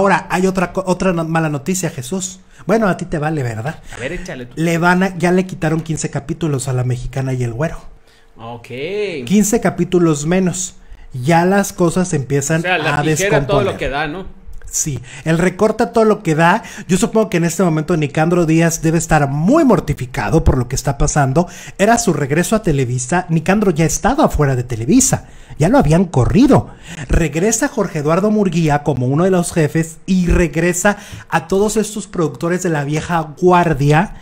Ahora, hay otra, otra mala noticia, Jesús. Bueno, a ti te vale, ¿verdad? A ver, échale tú. Le van a, ya le quitaron 15 capítulos a la mexicana y el güero. Ok. 15 capítulos menos. Ya las cosas empiezan o sea, la a descomponer. todo lo que da, ¿no? Sí, recorte recorta todo lo que da. Yo supongo que en este momento Nicandro Díaz debe estar muy mortificado por lo que está pasando. Era su regreso a Televisa. Nicandro ya estaba fuera de Televisa. Ya lo habían corrido. Regresa Jorge Eduardo Murguía como uno de los jefes y regresa a todos estos productores de la vieja guardia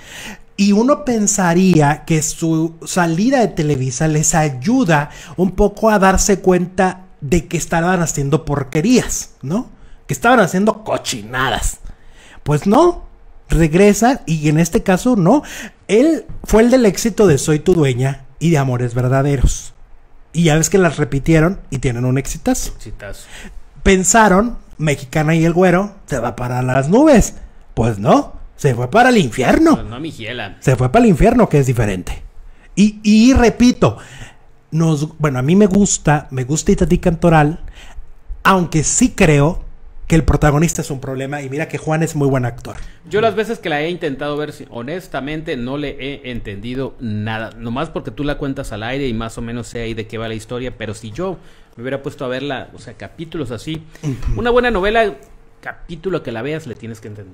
y uno pensaría que su salida de Televisa les ayuda un poco a darse cuenta de que estaban haciendo porquerías, ¿no? que estaban haciendo cochinadas. Pues no, regresa y en este caso no. Él fue el del éxito de Soy tu dueña y de Amores Verdaderos. Y ya ves que las repitieron y tienen un exitazo. Pensaron, Mexicana y el Güero, se va para las nubes. Pues no, se fue para el infierno. Pues no, mi se fue para el infierno, que es diferente. Y, repito, nos, bueno, a mí me gusta, me gusta Itati Cantoral, aunque sí creo que el protagonista es un problema y mira que Juan es muy buen actor. Yo las veces que la he intentado ver, honestamente no le he entendido nada, nomás porque tú la cuentas al aire y más o menos sé ahí de qué va la historia, pero si yo me hubiera puesto a verla, o sea, capítulos así, una buena novela, capítulo que la veas le tienes que entender.